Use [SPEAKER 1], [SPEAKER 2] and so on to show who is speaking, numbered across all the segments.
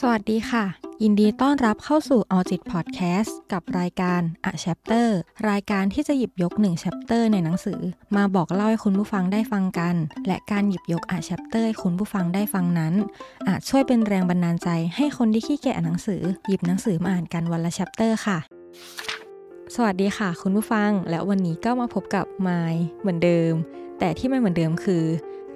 [SPEAKER 1] สวัสดีค่ะ ยินดีต้อนรับเข้าสู่ออจิตพอดแคสต์กับรายการอะแชปเตอร์ รายการที่จะหยิบยกหนึ่งแชปเตอร์ในหนังสือ มาบอกเล่าให้คุณผู้ฟังได้ฟังกัน และการหยิบยกอะแชปเตอร์ให้คุณผู้ฟังได้ฟังนั้นอาจช่วยเป็นแรงบันดาลใจ ให้คนที่ขี้เกียจอ่านหนังสือหยิบหนังสือมาอ่านกันวันละแชปเตอร์ค่ะ สวัสดีค่ะ คุณผู้ฟัง และวันนี้ก็มาพบกับไมล์เหมือนเดิม แต่ที่ไม่เหมือนเดิมคือ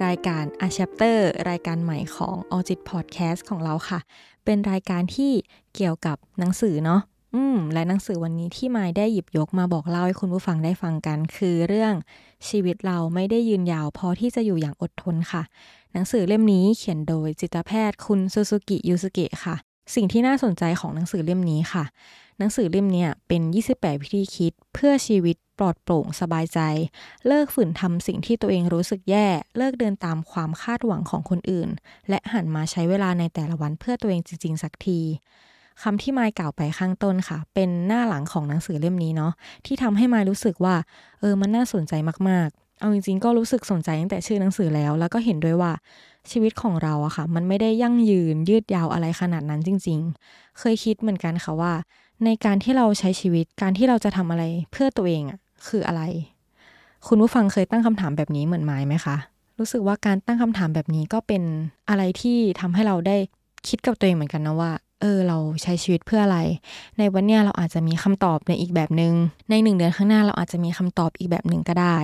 [SPEAKER 1] รายการอ c ช a ปเตอร์รายการใหม่ของ a l j i t Podcast ของเราค่ะ เป็นรายการที่เกี่ยวกับหนังสือเนาะอืม และหนังสือวันนี้ที่มายได้หยิบยกมาบอกเล่าให้คุณผู้ฟังได้ฟังกัน คือเรื่องชีวิตเราไม่ได้ยืนยาวพอที่จะอยู่อย่างอดทนค่ะ หนังสือเล่มนี้เขียนโดยจิตแพทย์คุณซูซูกิยูสุเกะค่ะ สิ่งที่น่าสนใจของหนังสือเล่มนี้ค่ะ หนังสือเล่มนี้เป็น 28 วิธีคิดเพื่อชีวิตปลอดโปร่งสบายใจ เลิกฝืนทำสิ่งที่ตัวเองรู้สึกแย่ เลิกเดินตามความคาดหวังของคนอื่น และหันมาใช้เวลาในแต่ละวัน เพื่อตัวเองจริงๆ สักทีคำที่มายกล่าวไปข้างต้นค่ะ เป็นหน้าหลังของหนังสือเล่มนี้เนาะที่ทำให้มายรู้สึกว่า เออมันน่าสนใจมากๆเอาจริงๆก็รู้สึกสนใจตั้งแต่ชื่อหนังสือแล้ว แล้วก็เห็นด้วยว่า ชีวิตของเราอะค่ะมันไม่ได้ยั่งยืน ยืดยาวอะไรขนาดนั้นจริง ๆ เคยคิดเหมือนกันค่ะว่า ในการที่เราใช้ชีวิตการที่เราจะทำอะไรเพื่อตัวเองอะคืออะไร คุณผู้ฟังเคยตั้งคำถามแบบนี้เหมือนไม้ไหมคะ รู้สึกว่าการตั้งคำถามแบบนี้ก็เป็นอะไรที่ทำให้เราได้คิดกับตัวเองเหมือนกันนะว่า เออ เราใช้ชีวิตเพื่ออะไร ในวันนี้เราอาจจะมีคำตอบในอีกแบบหนึง่ง ในหนึ่งเดือนข้างหน้าเราอาจจะมีคำตอบอีกแบบหนึ่งก็ได้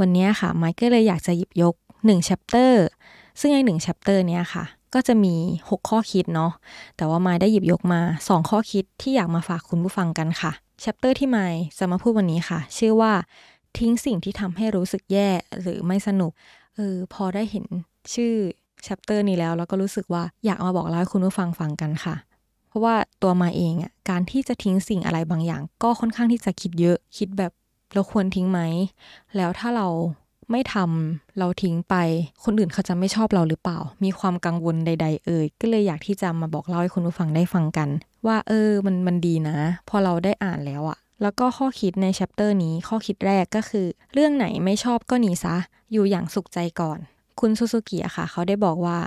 [SPEAKER 1] วันนี้ค่ะ ไมค์ก็เลยอยากจะหยิบยก1แชปเตอร์ซึ่งใน1แชปเตอร์เนี้ยค่ะ ก็จะมี 6 ข้อคิดเนาะแต่ว่าไมค์ได้หยิบยกมา 2 ข้อคิดที่อยากมาฝากคุณผู้ฟังกันค่ะแชปเตอร์ที่ไม่จะมาพูดวันนี้ค่ะ ชื่อว่าทิ้งสิ่งที่ทำให้รู้สึกแย่หรือไม่สนุกเออพอได้เห็นชื่อแชปเตอร์นี้แล้วแล้วก็รู้สึกว่า อยากมาบอกเล่าให้คุณผู้ฟังฟังกันค่ะ เพราะว่าตัวมาเองอ่ะการที่จะทิ้งสิ่งอะไรบางอย่าง ก็ค่อนข้างที่จะคิดเยอะคิดแบบเราควรทิ้งไหม แล้วถ้าเราไม่ทำเราทิ้งไป คนอื่นเขาจะไม่ชอบเราหรือเปล่า มีความกังวลใด ๆเอ่ยก็เลยอยากที่จะมาบอกเล่าให้คุณผู้ฟังได้ฟังกัน ว่าเออ มันมันดีนะ พอเราได้อ่านแล้วอะแล้วก็ข้อคิดในแชปเตอร์นี้ข้อคิดแรกก็คือ เรื่องไหนไม่ชอบก็หนีซะ อยู่อย่างสุขใจก่อนคุณซูซูกิอะค่ะเขาได้บอกว่า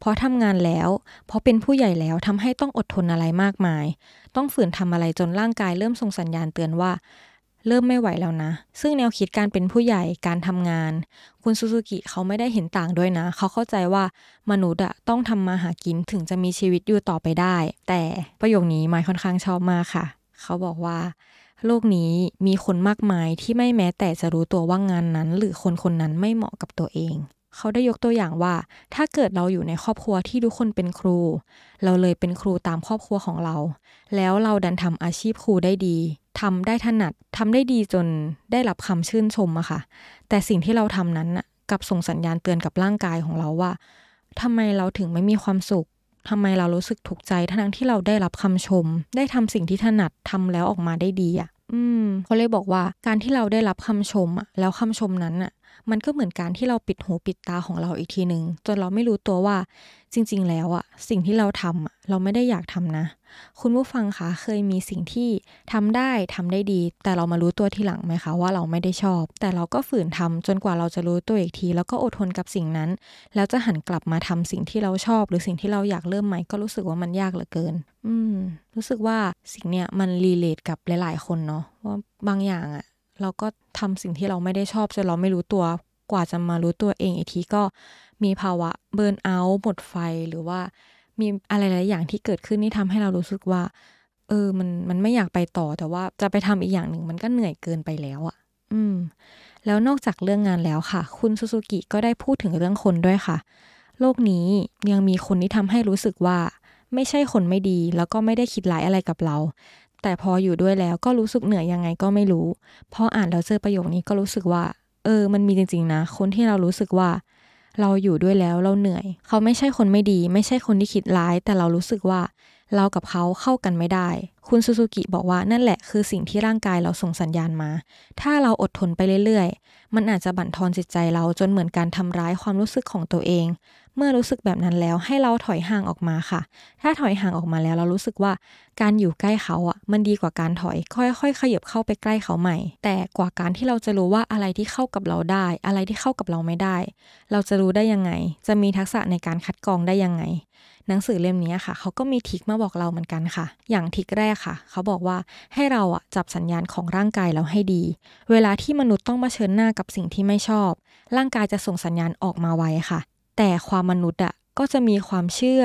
[SPEAKER 1] เพราะทำงานแล้วเพราะเป็นผู้ใหญ่แล้วทำให้ต้องอดทนอะไรมากมาย ต้องฝืนทำอะไรจนร่างกายเริ่มส่งสัญญาณเตือนว่าเริ่มไม่ไหวแล้วนะ ซึ่งแนวคิดการเป็นผู้ใหญ่ การทำงาน คุณซูซูกิเขาไม่ได้เห็นต่างด้วยนะ เขาเข้าใจว่ามนุษย์อะต้องทำมาหากินถึงจะมีชีวิตอยู่ต่อไปได้ แต่ประโยคนี้หมายค่อนข้างชอบมากค่ะ เขาบอกว่า โลกนี้มีคนมากมายที่ไม่แม้แต่จะรู้ตัวว่างานนั้น หรือคนคนนั้นไม่เหมาะกับตัวเอง เขาได้ยกตัวอย่างว่า ถ้าเกิดเราอยู่ในครอบครัวที่ทุกคนเป็นครู เราเลยเป็นครูตามครอบครัวของเรา แล้วเราดันทำอาชีพครูได้ดีทำได้ถนัด ทำได้ดีจนได้รับคำชื่นชมอะค่ะ แต่สิ่งที่เราทำนั้นกับส่งสัญญาณเตือนกับร่างกายของเราว่าทำไมเราถึงไม่มีความสุขทำไมเรา รู้สึกถูกใจทั้งที่เราได้รับคำชม ได้ทำสิ่งที่ถนัดทำแล้วออกมาได้ดีอะ่ะ อืมเขาเลยบอกว่า การที่เราได้รับคำชมอะแล้วคำชมนั้นอะมันก็เหมือนการที่เราปิดหูปิดตาของเราอีกทีหนึ่งจนเราไม่รู้ตัวว่าจริง ๆ แล้วอะสิ่งที่เราทำเราไม่ได้อยากทำนะ คุณผู้ฟังคะ เคยมีสิ่งที่ทำได้ทำได้ดี แต่เรามารู้ตัวทีหลังไหมคะ ว่าเราไม่ได้ชอบ แต่เราก็ฝืนทำจนกว่าเราจะรู้ตัวอีกที แล้วก็อดทนกับสิ่งนั้นแล้วจะหันกลับมาทำสิ่งที่เราชอบ หรือสิ่งที่เราอยากเริ่มใหม่ก็รู้สึกว่ามันยากเหลือเกิน อืมรู้สึกว่าสิ่งเนี้ยมันรีเลทกับหลายๆ คนเนาะว่าบางอย่างอะเราก็ทำสิ่งที่เราไม่ได้ชอบจนเราไม่รู้ตัวกว่าจะมารู้ตัวเองอีกทีก็มีภาวะเบิร์นเอาท์หมดไฟ หรือว่ามีอะไรหลายอย่างที่เกิดขึ้นที่ทำให้เรารู้สึกว่า เออมันมันไม่อยากไปต่อแต่ว่าจะไปทำอีกอย่างหนึ่งมันก็เหนื่อยเกินไปแล้วอะ่ะอืม แล้วนอกจากเรื่องงานแล้วค่ะคุณซูซูกิก็ได้พูดถึงเรื่องคนด้วยค่ะโลกนี้ยังมีคนที่ทำให้รู้สึกว่า ไม่ใช่คนไม่ดี แล้วก็ไม่ได้คิดร้ายอะไรกับเราแต่พออยู่ด้วยแล้วก็รู้สึกเหนื่อยยังไงก็ไม่รู้พออ่านแล้วเจอประโยคนี้ก็รู้สึกว่า เออ มันมีจริงๆ นะคนที่เรารู้สึกว่า เราอยู่ด้วยแล้วเราเหนื่อย เขาไม่ใช่คนไม่ดี ไม่ใช่คนที่คิดร้าย แต่เรารู้สึกว่า เรากับเขาเข้ากันไม่ได้ คุณซูซูกิบอกว่านั่นแหละคือสิ่งที่ร่างกายเราส่งสัญญาณมา ถ้าเราอดทนไปเรื่อยๆ มันอาจจะบั่นทอนจิตใจเราจนเหมือนการทำร้ายความรู้สึกของตัวเองเมื่อรู้สึกแบบนั้นแล้วให้เราถอยห่างออกมาค่ะ ถ้าถอยห่างออกมาแล้วเรารู้สึกว่า การอยู่ใกล้เขาอ่ะ มันดีกว่าการถอย ค่อย ๆ ขยับเข้าไปใกล้เขาใหม่ แต่กว่าการที่เราจะรู้ว่าอะไรที่เข้ากับเราได้ อะไรที่เข้ากับเราไม่ได้ เราจะรู้ได้ยังไง จะมีทักษะในการคัดกรองได้ยังไง หนังสือเล่มนี้ค่ะเขาก็มีทิกมาบอกเราเหมือนกันค่ะ อย่างทิกแรกค่ะเขาบอกว่าให้เราอ่ะจับสัญญาณของร่างกายเราให้ดี เวลาที่มนุษย์ต้องมาเชิญหน้ากับสิ่งที่ไม่ชอบ ร่างกายจะส่งสัญญาณออกมาไวค่ะแต่ความมนุษย์อะก็จะมีความเชื่อ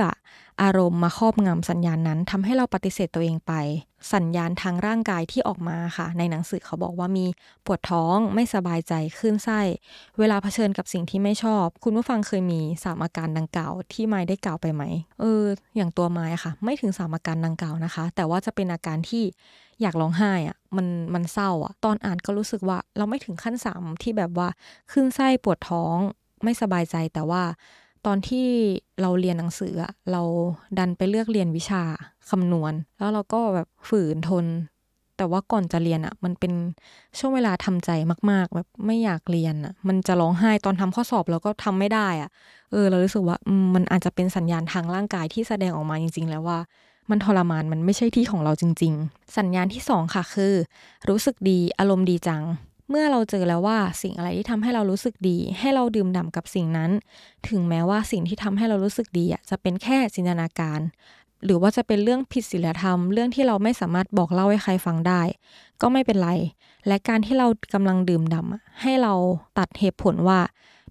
[SPEAKER 1] อารมณ์ มาครอบงำสัญญาณนั้นทำให้เราปฏิเสธตัวเองไป สัญญาณทางร่างกายที่ออกมาค่ะ ในหนังสือเขาบอกว่ามีปวดท้องไม่สบายใจขึ้นไส้เวลาเผชิญกับสิ่งที่ไม่ชอบ คุณผู้ฟังเคยมีสามอาการดังกล่าวที่ไม้ได้กล่าวไปไหมเอออย่างตัวไม้ค่ะ ไม่ถึงสามอาการดังกล่าวนะคะ แต่ว่าจะเป็นอาการที่อยากร้องไห้อะมันมันเศร้าอะตอนอ่านก็รู้สึกว่าเราไม่ถึงขั้นสามที่แบบว่าขึ้นไส้ปวดท้องไม่สบายใจแต่ว่าตอนที่เราเรียนหนังสือ เราดันไปเลือกเรียนวิชาคำนวณ แล้วเราก็แบบฝืนทน แต่ว่าก่อนจะเรียนอะ่ะ มันเป็นช่วงเวลาทำใจมากๆ แบบไม่อยากเรียนอะ่ะ มันจะร้องไห้ตอนทำข้อสอบแล้วก็ทำไม่ได้อะ่ะ เออ เรารู้สึกว่ามันอาจจะเป็นสัญญาณทางร่างกายที่แสดงออกมาจริง ๆ แล้วว่า มันทรมานมันไม่ใช่ที่ของเราจริงๆ สัญญาณที่2ค่ะคือ รู้สึกดีอารมณ์ดีจังเมื่อเราเจอแล้วว่าสิ่งอะไรที่ทำให้เรารู้สึกดี ให้เราดื่มด่ากับสิ่งนั้น ถึงแม้ว่าสิ่งที่ทำให้เรารู้สึกดีจะเป็นแค่จินตนาการ หรือว่าจะเป็นเรื่องผิดศีลธรรม เรื่องที่เราไม่สามารถบอกเล่าให้ใครฟังได้ ก็ไม่เป็นไร และการที่เรากำลังดื่มด่าให้เราตัดเหตุผลว่า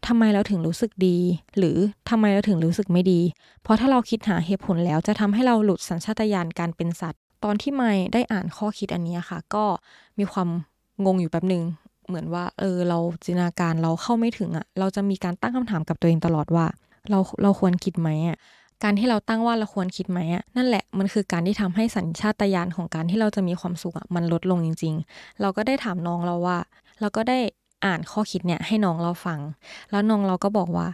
[SPEAKER 1] ทำไมเราถึงรู้สึกดี หรือทำไมเราถึงรู้สึกไม่ดี เพราะถ้าเราคิดหาเหตุผลแล้วจะทำให้เราหลุดสัญชาตญาณการเป็นสัตว์ ตอนที่ไม่ได้อ่านข้อคิดอันนี้ค่ะ ก็มีความงงอยู่แป๊บหนึ่งเหมือนว่าเออเราจินตนาการเราเข้าไม่ถึงอะ่ะเราจะมีการตั้งคำถามกับตัวเองตลอดว่า เราเราควรคิดไหมอะ่ะการที่เราตั้งว่าเราควรคิดไหมอ่ะนั่นแหละมันคือการที่ทำให้สัญชาตญาณของการที่เราจะมีความสุขอ่ะมันลดลงจริงๆ เราก็ได้ถามน้องเราว่าเราก็ได้อ่านข้อคิดเนี่ยให้น้องเราฟัง แล้วน้องเราก็บอกว่า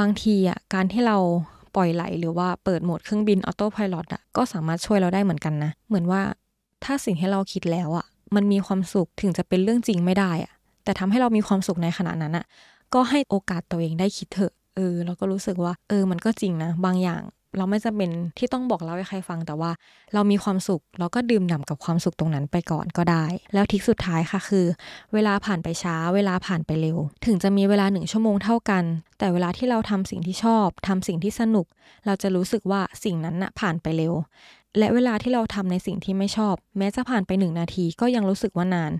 [SPEAKER 1] บางทีอ่ะการที่เราปล่อยไหลหรือว่าเปิดโหมดเครื่องบินออโต้พายロอ่ะก็สามารถช่วยเราได้เหมือนกันนะเหมือนว่า ถ้าสิ่งที่เราคิดแล้วอ่ะมันมีความสุขถึงจะเป็นเรื่องจริงไม่ได้อ่ะแต่ทำให้เรามีความสุขในขณะนั้นอะ่ะก็ให้โอกาสตัวเองได้คิดเถอะเออเราก็รู้สึกว่า เออ มันก็จริงนะบางอย่างเราไม่จะเป็นที่ต้องบอกเล่าให้ใครฟังแต่ว่า เรามีความสุขเราก็ดื่มด่ากับความสุขตรงนั้นไปก่อนก็ได้ แล้วทิศสุดท้ายค่ะคือเวลาผ่านไปช้าเวลาผ่านไปเร็ว ถึงจะมีเวลาหนึ่งชั่วโมงเท่ากัน แต่เวลาที่เราทำสิ่งที่ชอบ ทำสิ่งที่สนุก เราจะรู้สึกว่าสิ่งนั้นนะ่ะผ่านไปเร็ว และเวลาที่เราทำในสิ่งที่ไม่ชอบ แม้จะผ่านไปหนึ่งนาทีก็ยังรู้สึกว่านาน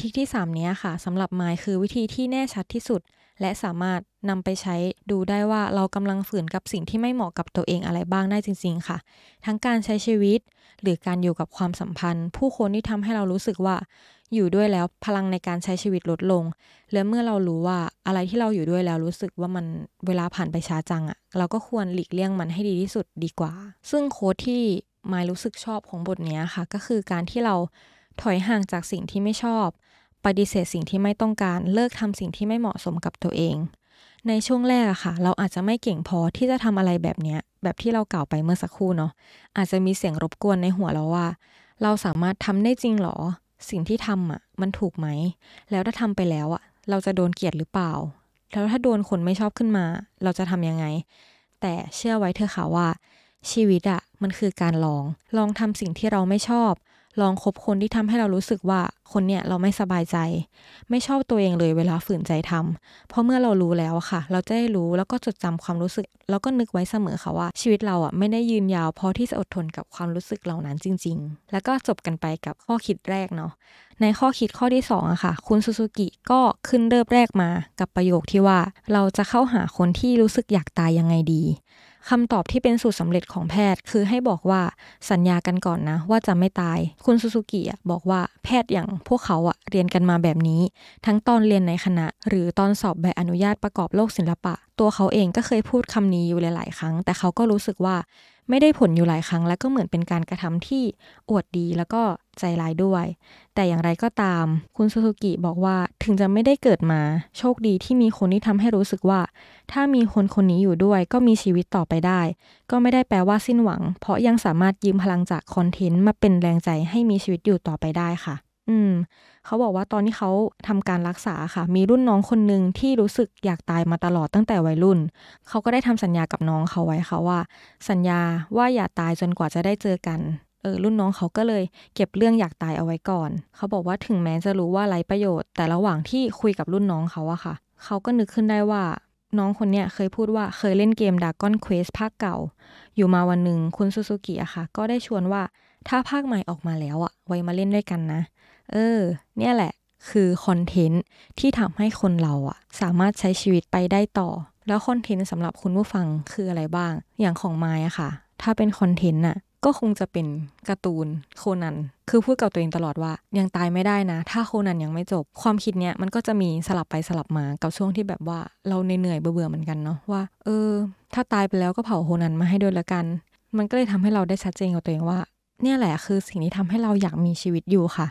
[SPEAKER 1] ทิกที่3นี้ค่ะสำหรับไม์คือวิธีที่แน่ชัดที่สุด และสามารถนำไปใช้ดูได้ว่าเรากำลังฝืนกับสิ่งที่ไม่เหมาะกับตัวเองอะไรบ้างได้จริงๆค่ะ ทั้งการใช้ชีวิตหรือการอยู่กับความสัมพันธ์ ผู้คนที่ทำให้เรารู้สึกว่าอยู่ด้วยแล้วพลังในการใช้ชีวิตลดลงและเมื่อเรารู้ว่าอะไรที่เราอยู่ด้วยแล้วรู้สึกว่ามันเวลาผ่านไปช้าจังอะ่ะ เราก็ควรหลีกเลี่ยงมันให้ดีที่สุด ดีกว่า ซึ่งโค้ดที่ไมา์รู้สึกชอบของบทนี้ค่ะ ก็คือการที่เราถอยห่างจากสิ่งที่ไม่ชอบปฏิเสธสิ่งที่ไม่ต้องการเลิกทำสิ่งที่ไม่เหมาะสมกับตัวเอง ในช่วงแรกอะค่ะ เราอาจจะไม่เก่งพอที่จะทำอะไรแบบเนี้ยแบบที่เรากล่าวไปเมื่อสักครู่เนาะอาจจะมีเสียงรบกวนในหัวเราว่า เราสามารถทำได้จริงหรอ สิ่งที่ทำอะมันถูกไหม แล้วถ้าทำไปแล้วอะเราจะโดนเกลียดหรือเปล่า แล้วถ้าโดนคนไม่ชอบขึ้นมา เราจะทำยังไง แต่เชื่อไว้เถอะค่ะว่า ชีวิตอะมันคือการลองลองทำสิ่งที่เราไม่ชอบลองคบคนที่ทำให้เรารู้สึกว่า คนเนี่ยเราไม่สบายใจ ไม่ชอบตัวเองเลยเวลาฝืนใจทำ เพราะเมื่อเรารู้แล้วค่ะ เราจะได้รู้แล้วก็จดจำความรู้สึกแล้วก็นึกไว้เสมอค่ะว่า ชีวิตเราอ่ะไม่ได้ยืนยาวพอที่จะอดทนกับความรู้สึกเหล่านั้นจริง ๆ แล้วก็จบกันไปกับข้อคิดแรกเนาะในข้อคิดข้อที่2อะค่ะคุณซูซูกิก็ขึ้นเริ่มแรกมากับประโยคที่ว่าเราจะเข้าหาคนที่รู้สึกอยากตายยังไงดีคำตอบที่เป็นสูตรสำเร็จของแพทย์ คือให้บอกว่าสัญญากันก่อนนะ ว่าจะไม่ตาย คุณซูซูกิบอกว่าแพทย์อย่างพวกเขาอะเรียนกันมาแบบนี้ ทั้งตอนเรียนในคณะ หรือตอนสอบใบอนุญาตประกอบโลกศิลปะ ตัวเขาเองก็เคยพูดคำนี้อยู่หลายๆ ครั้ง แต่เขาก็รู้สึกว่า ไม่ได้ผลอยู่หลายครั้ง และก็เหมือนเป็นการกระทำที่อวดดีแล้วก็ใจร้ายด้วย แต่อย่างไรก็ตาม คุณซูซูกิบอกว่า ถึงจะไม่ได้เกิดมา โชคดีที่มีคนที่ทำให้รู้สึกว่า ถ้ามีคนคนนี้อยู่ด้วย ก็มีชีวิตต่อไปได้ ก็ไม่ได้แปลว่าสิ้นหวัง เพราะยังสามารถยืมพลังจากคอนเทนต์ มาเป็นแรงใจให้มีชีวิตอยู่ต่อไปได้ค่ะ อืม เขาบอกว่าตอนที่เขาทำการรักษาค่ะ มีรุ่นน้องคนหนึ่งที่รู้สึกอยากตายมาตลอดตั้งแต่วัยรุ่น เขาก็ได้ทำสัญญากับน้องเขาไว้ค่ะว่า สัญญาว่าอย่าตายจนกว่าจะได้เจอกันออรุ่นน้องเขาก็เลยเก็บเรื่องอยากตายเอาไว้ก่อน เขาบอกว่าถึงแม้จะรู้ว่าไร้ประโยชน์ แต่ระหว่างที่คุยกับรุ่นน้องเขาอะค่ะ เขาก็นึกขึ้นได้ว่า น้องคนเนี้ยเคยพูดว่าเคยเล่นเกมดากอนเควสภาคเก่า อยู่มาวันหนึ่งคุณซูซูกิอะค่ะก็ได้ชวนว่า ถ้าภาคใหม่ออกมาแล้วอะไว้มาเล่นด้วยกันนะ เออ เนี่ยแหละ คือคอนเทนต์ที่ทำให้คนเราอะสามารถใช้ชีวิตไปได้ต่อ แล้วคอนเทนต์สำหรับคุณผู้ฟังคืออะไรบ้างอย่างของไม้อะค่ะ ถ้าเป็นคอนเทนต์อะก็คงจะเป็นการ์ตูนโคนันคือพูดกับตัวเองตลอดว่า ยังตายไม่ได้นะ ถ้าโคนันยังไม่จบ ความคิดเนี้ยมันก็จะมีสลับไปสลับมากับช่วงที่แบบว่า เราเหนื่อยเบื่อเหมือนกันเนาะว่าเออ ถ้าตายไปแล้วก็เผาโคนันมาให้ด้วยละกัน มันก็เลยทำให้เราได้ชัดเจนกับตัวเองว่าเนี่ยแหละคือสิ่งที่ทำให้เราอยากมีชีวิตอยู่ค่ะ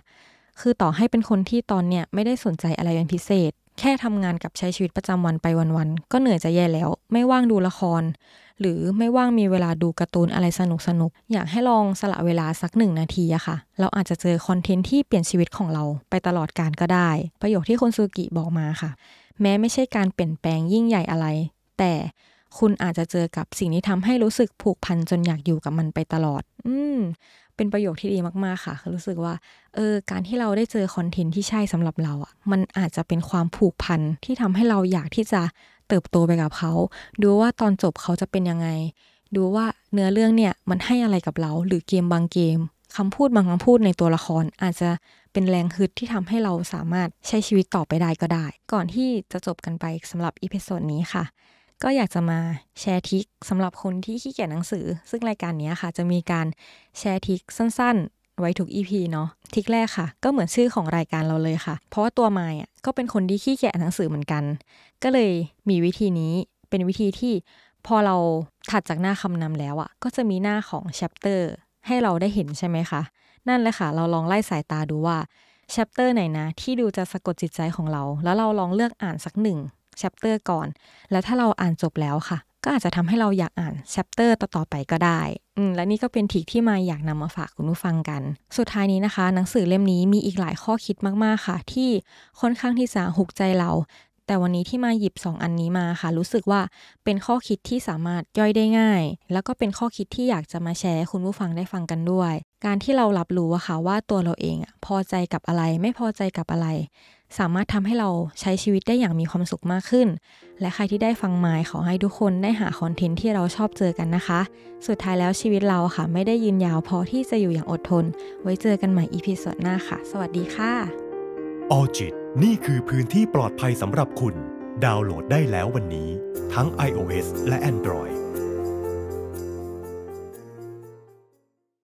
[SPEAKER 1] คือต่อให้เป็นคนที่ตอนเนี้ยไม่ได้สนใจอะไรเป็นพิเศษแค่ทำงานกับใช้ชีวิตประจำวันไปวัน ๆ ก็เหนื่อยจะแย่แล้ว ไม่ว่างดูละคร หรือไม่ว่างมีเวลาดูการ์ตูนอะไรสนุกสนุกอยากให้ลองสละเวลาสักหนึ่งนาทีอะค่ะ เราอาจจะเจอคอนเทนต์ที่เปลี่ยนชีวิตของเราไปตลอดการก็ได้ ประโยคที่คุณซูกิบอกมาค่ะ แม้ไม่ใช่การเปลี่ยนแปลงยิ่งใหญ่อะไร แต่คุณอาจจะเจอกับสิ่งที่ทำให้รู้สึกผูกพันจนอยากอยู่กับมันไปตลอดอืมเป็นประโยคที่ดีมากๆค่ะรู้สึกว่าเออการที่เราได้เจอคอนเทนต์ที่ใช่สำหรับเราอะ่ะมันอาจจะเป็นความผูกพันที่ทำให้เราอยากที่จะเติบโตไปกับเขา ดูว่าตอนจบเขาจะเป็นยังไงดูว่าเนื้อเรื่องเนี่ยมันให้อะไรกับเรา หรือเกมบางเกม คำพูดบางคำพูดในตัวละคร อาจจะเป็นแรงฮึดที่ทำให้เราสามารถใช้ชีวิตต่อไปได้ก็ได้ ก่อนที่จะจบกันไปสำหรับอีพิโซดนี้ค่ะก็อยากจะมาแชร์ทิคสำหรับคนที่ขี้เกียจหนังสือ ซึ่งรายการนี้ค่ะ จะมีการแชร์ทิคสั้น ๆ ไว้ทุก EP เนาะทิคแรกค่ะ ก็เหมือนชื่อของรายการเราเลยค่ะ เพราะว่าตัวไมายอ่ะก็เป็นคนที่ขี้เกียจหนังสือเหมือนกัน ก็เลยมีวิธีนี้เป็นวิธีที่พอเราถัดจากหน้าคำนำแล้วอ่ะก็จะมีหน้าของแชปเตอร์ให้เราได้เห็นใช่ไหมคะนั่นแหละค่ะ เราลองไล่สายตาดูว่าแชปเตอร์ไหนนะ ที่ดูจะสะกดจิตใจของเรา แล้วเราลองเลือกอ่านสักหนึ่งแชปเตอร์ก่อน แล้วถ้าเราอ่านจบแล้วค่ะ ก็อาจจะทำให้เราอยากอ่านแชปเตอร์ต่อๆไปก็ได้อืมและนี่ก็เป็นทิกที่มาอยากนำมาฝากคุณผู้ฟังกัน สุดท้ายนี้นะคะ หนังสือเล่มนี้มีอีกหลายข้อคิดมาก ๆ ค่ะ ที่ค่อนข้างที่จะหุกใจเรา แต่วันนี้ที่มาหยิบ2อันนี้มาค่ะ รู้สึกว่าเป็นข้อคิดที่สามารถย่อยได้ง่าย แล้วก็เป็นข้อคิดที่อยากจะมาแชร์คุณผู้ฟังได้ฟังกันด้วย การที่เรารับรู้อะค่ะ ว่าตัวเราเองอะพอใจกับอะไรไม่พอใจกับอะไรสามารถทำให้เราใช้ชีวิตได้อย่างมีความสุขมากขึ้น และใครที่ได้ฟังไมาย ขอให้ทุกคนได้หาคอนเทนต์ที่เราชอบเจอกันนะคะ สุดท้ายแล้วชีวิตเราค่ะไม่ได้ยืนยาว พอที่จะอยู่อย่างอดทน ไว้เจอกันใหม่อีพีสดหน้าค่ะ สวัสดีค่ะ ออจิตนี่คือพื้นที่ปลอดภัยสำหรับคุณ ดาวน์โหลดได้แล้ววันนี้ ทั้ง iOS และ Android